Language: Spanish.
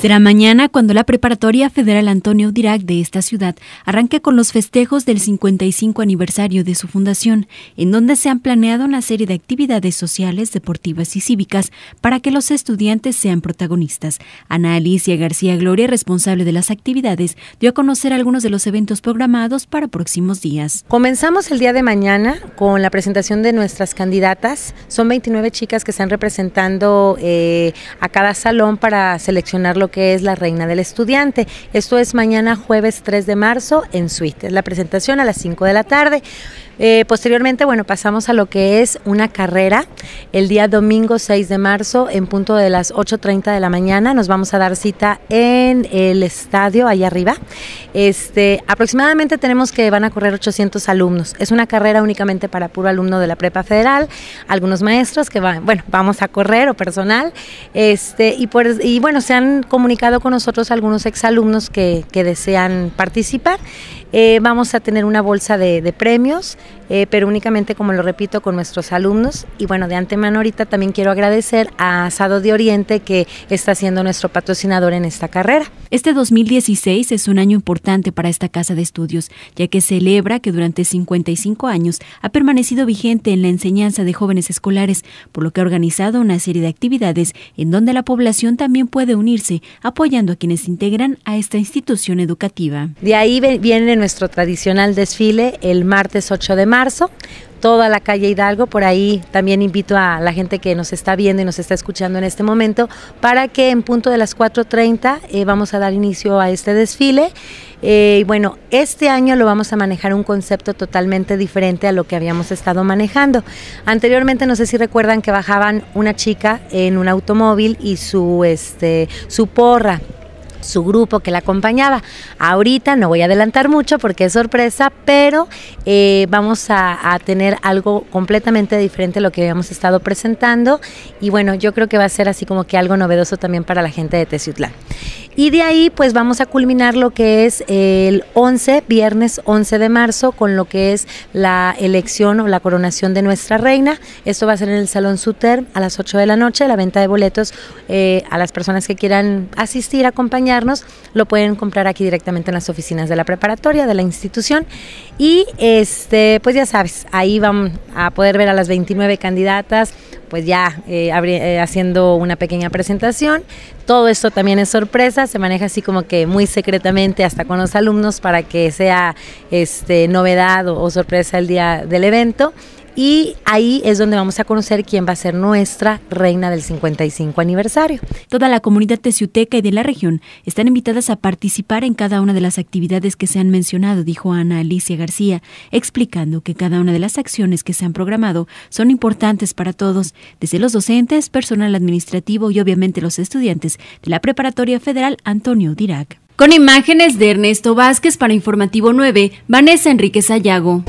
Será mañana cuando la Preparatoria Federal Antonio Dirac de esta ciudad arranque con los festejos del 55 aniversario de su fundación, en donde se han planeado una serie de actividades sociales, deportivas y cívicas para que los estudiantes sean protagonistas. Ana Alicia García Gloria, responsable de las actividades, dio a conocer algunos de los eventos programados para próximos días. Comenzamos el día de mañana con la presentación de nuestras candidatas. Son 29 chicas que están representando eh, a cada salón para seleccionar que es La Reina del Estudiante. Esto es mañana jueves 3 de marzo en Suite. la presentación a las 5 de la tarde. Eh, posteriormente, bueno, pasamos a lo que es una carrera. El día domingo 6 de marzo, en punto de las 8.30 de la mañana, nos vamos a dar cita en el estadio, allá arriba. Este, aproximadamente tenemos que van a correr 800 alumnos. Es una carrera únicamente para puro alumno de la prepa federal, algunos maestros que van, bueno, vamos a correr o personal. Este, y, y bueno, se han comunicado con nosotros algunos exalumnos que, que desean participar. Eh, vamos a tener una bolsa de premios eh, pero únicamente, como lo repito, con nuestros alumnos. Y bueno, de antemano ahorita también quiero agradecer a Asado de Oriente que está siendo nuestro patrocinador en esta carrera. Este 2016 es un año importante para esta casa de estudios, ya que celebra que durante 55 años ha permanecido vigente en la enseñanza de jóvenes escolares, por lo que ha organizado una serie de actividades en donde la población también puede unirse, apoyando a quienes integran a esta institución educativa. De ahí viene nuestro tradicional desfile el martes 8 de marzo marzo, toda la calle Hidalgo. Por ahí también invito a la gente que nos está viendo y nos está escuchando en este momento para que en punto de las 4.30 eh, vamos a dar inicio a este desfile. Eh, y bueno, este año lo vamos a manejar un concepto totalmente diferente a lo que habíamos estado manejando. Anteriormente, no sé si recuerdan que bajaban una chica en un automóvil y su, este, su porra su grupo que la acompañaba. Ahorita no voy a adelantar mucho porque es sorpresa, pero eh, vamos a, a, tener algo completamente diferente a lo que habíamos estado presentando y bueno, yo creo que va a ser así como que algo novedoso también para la gente de Teciutlán. Y de ahí pues vamos a culminar lo que es el 11, viernes 11 de marzo, con lo que es la elección o la coronación de nuestra reina. Esto va a ser en el Salón Suter a las 8 de la noche. La venta de boletos eh, a las personas que quieran asistir, acompañarnos, lo pueden comprar aquí directamente en las oficinas de la preparatoria, de la institución. Y este, pues ya sabes, ahí van a poder ver a las 29 candidatas, pues ya eh, eh, haciendo una pequeña presentación. Todo esto también es sorpresa, se maneja así como que muy secretamente hasta con los alumnos para que sea este, novedad o sorpresa el día del evento y ahí es donde vamos a conocer quién va a ser nuestra reina del 55 aniversario. Toda la comunidad teciuteca y de la región están invitadas a participar en cada una de las actividades que se han mencionado, dijo Ana Alicia García, explicando que cada una de las acciones que se han programado son importantes para todos, desde los docentes, personal administrativo y obviamente los estudiantes de la Preparatoria Federal Antonio Dirac. Con imágenes de Ernesto Vázquez para Informativo 9, Vanessa Enrique Ayago.